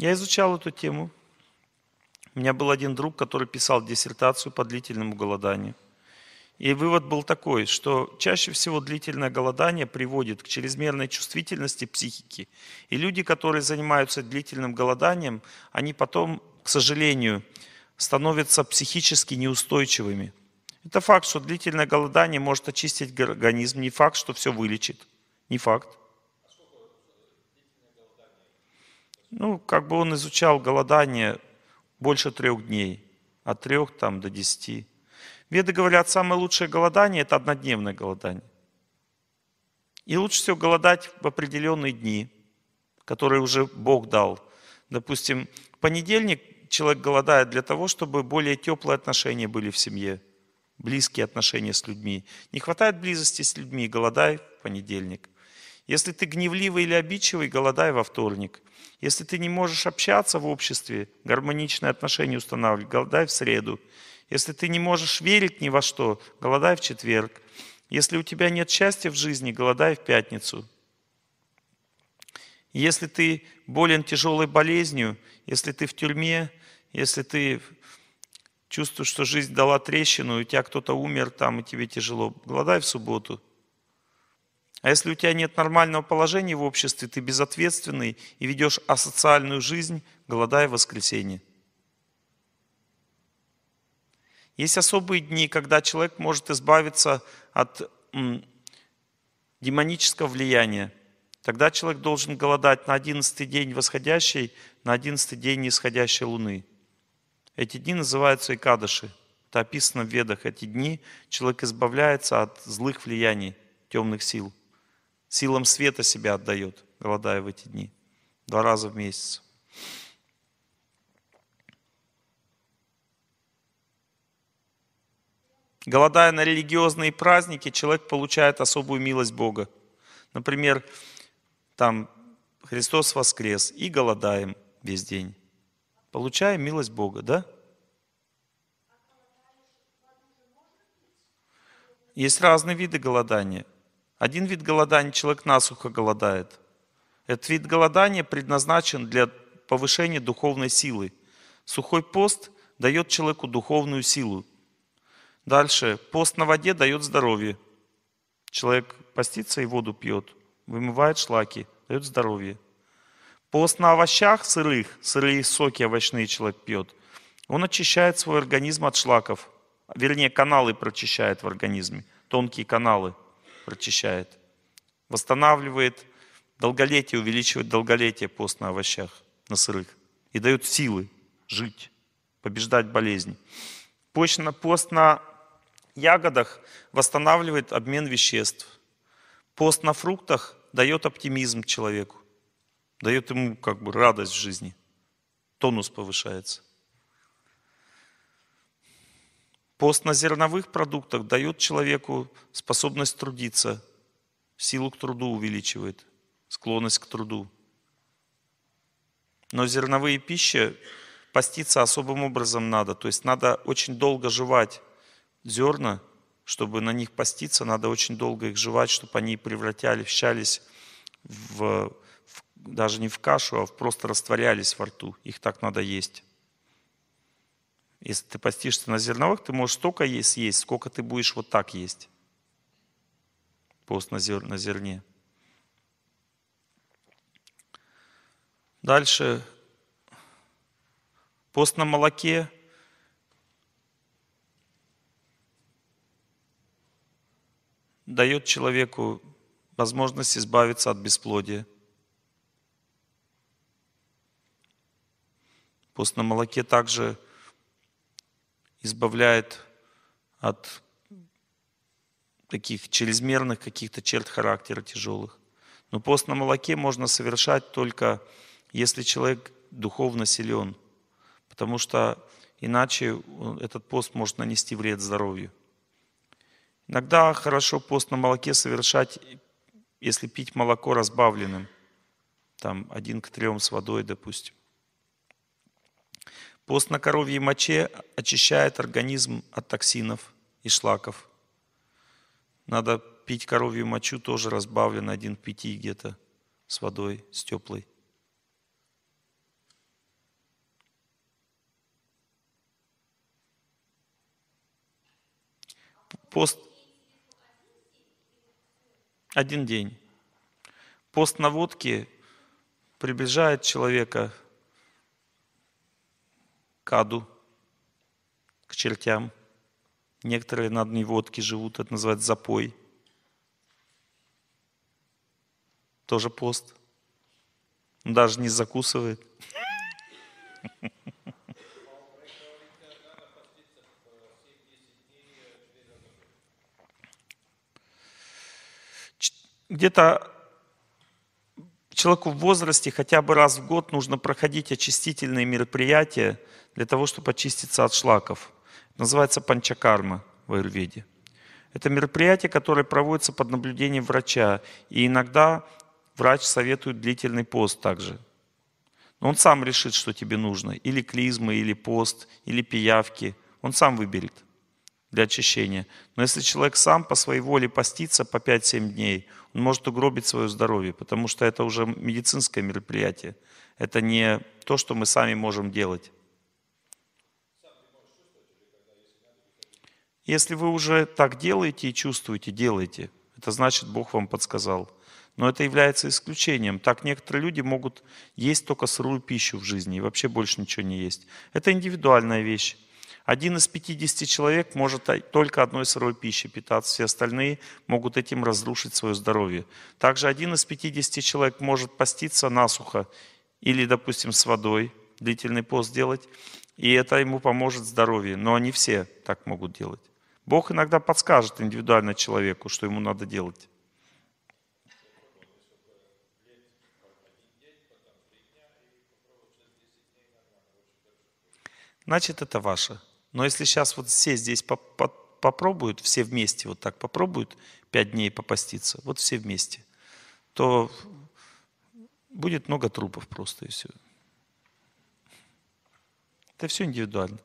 Я изучал эту тему. У меня был один друг, который писал диссертацию по длительному голоданию. И вывод был такой, что чаще всего длительное голодание приводит к чрезмерной чувствительности психики. И люди, которые занимаются длительным голоданием, они потом, к сожалению, становятся психически неустойчивыми. Это факт, что длительное голодание может очистить организм, не факт, что все вылечит. Не факт. Ну, как бы он изучал голодание больше трех дней, от трех там до десяти. Веды говорят, самое лучшее голодание – это однодневное голодание. И лучше всего голодать в определенные дни, которые уже Бог дал. Допустим, в понедельник человек голодает для того, чтобы более теплые отношения были в семье, близкие отношения с людьми. Не хватает близости с людьми, голодай в понедельник. Если ты гневливый или обидчивый, голодай во вторник. Если ты не можешь общаться в обществе, гармоничные отношения устанавливать, голодай в среду. Если ты не можешь верить ни во что, голодай в четверг. Если у тебя нет счастья в жизни, голодай в пятницу. Если ты болен тяжелой болезнью, если ты в тюрьме, если ты чувствуешь, что жизнь дала трещину, и у тебя кто-то умер там, и тебе тяжело, голодай в субботу. А если у тебя нет нормального положения в обществе, ты безответственный и ведешь асоциальную жизнь, голодая в воскресенье. Есть особые дни, когда человек может избавиться от демонического влияния. Тогда человек должен голодать на одиннадцатый день восходящей, на одиннадцатый день нисходящей луны. Эти дни называются икадыши. Это описано в ведах. Эти дни человек избавляется от злых влияний, темных сил. Силам света себя отдает, голодая в эти дни. Два раза в месяц. Голодая на религиозные праздники, человек получает особую милость Бога. Например, там Христос воскрес и голодаем весь день. Получаем милость Бога, да? Есть разные виды голодания – один вид голодания, человек насухо голодает. Этот вид голодания предназначен для повышения духовной силы. Сухой пост дает человеку духовную силу. Дальше. Пост на воде дает здоровье. Человек постится и воду пьет, вымывает шлаки, дает здоровье. Пост на овощах сырых, сырые соки овощные человек пьет. Он очищает свой организм от шлаков, вернее, каналы прочищает в организме, тонкие каналы – прочищает, восстанавливает долголетие, увеличивает долголетие пост на овощах, на сырых. И дает силы жить, побеждать болезни. Пост на ягодах восстанавливает обмен веществ. Пост на фруктах дает оптимизм человеку, дает ему как бы радость в жизни. Тонус повышается. Пост на зерновых продуктах дает человеку способность трудиться, силу к труду увеличивает, склонность к труду. Но зерновые пищи поститься особым образом надо. То есть надо очень долго жевать зерна, чтобы на них поститься, надо очень долго их жевать, чтобы они превратяли, вщались в, в даже не в кашу, а в просто растворялись во рту. Их так надо есть. Если ты постишься на зерновых, ты можешь столько есть, есть, сколько ты будешь вот так есть. Пост на, зер, на зерне. Дальше. Пост на молоке. дает человеку возможность избавиться от бесплодия. Пост на молоке также избавляет от таких чрезмерных каких-то черт характера тяжелых. Но пост на молоке можно совершать только если человек духовно силен, потому что иначе этот пост может нанести вред здоровью. Иногда хорошо пост на молоке совершать, если пить молоко разбавленным, там один к трем с водой, допустим. Пост на коровьей моче очищает организм от токсинов и шлаков. Надо пить коровью мочу, тоже разбавлен один к пяти где-то с водой, с теплой. Пост один день. Пост на водке приближает человека к аду, к чертям. Некоторые на одной водке живут, это называется запой. Тоже пост. Даже не закусывает. Где-то человеку в возрасте хотя бы раз в год нужно проходить очистительные мероприятия для того, чтобы очиститься от шлаков. Это называется панчакарма в аюрведе. Это мероприятие, которое проводится под наблюдением врача. И иногда врач советует длительный пост также. Но он сам решит, что тебе нужно. Или клизмы, или пост, или пиявки. Он сам выберет для очищения. Но если человек сам по своей воле постится по 5-7 дней, он может угробить свое здоровье, потому что это уже медицинское мероприятие. Это не то, что мы сами можем делать. Если вы уже так делаете и чувствуете, делайте. Это значит, Бог вам подсказал. Но это является исключением. Так некоторые люди могут есть только сырую пищу в жизни и вообще больше ничего не есть. Это индивидуальная вещь. Один из 50 человек может только одной сырой пищей питаться, все остальные могут этим разрушить свое здоровье. Также один из 50 человек может поститься насухо или, допустим, с водой, длительный пост делать, и это ему поможет здоровье. Но не все так могут делать. Бог иногда подскажет индивидуально человеку, что ему надо делать. Значит, это ваше. Но если сейчас вот все здесь попробуют, все вместе вот так попробуют пять дней попаститься, вот все вместе, то будет много трупов просто и все. Это все индивидуально.